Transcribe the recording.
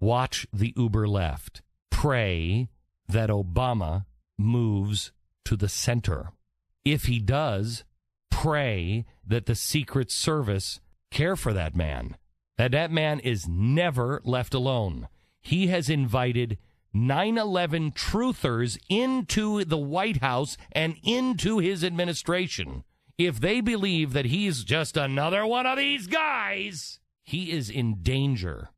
Watch the Uber left. Pray that Obama moves to the center. If he does, pray that the Secret Service care for that man, that that man is never left alone. He has invited 9 11 truthers into the White House and into his administration. If they believe that he's just another one of these guys, he is in danger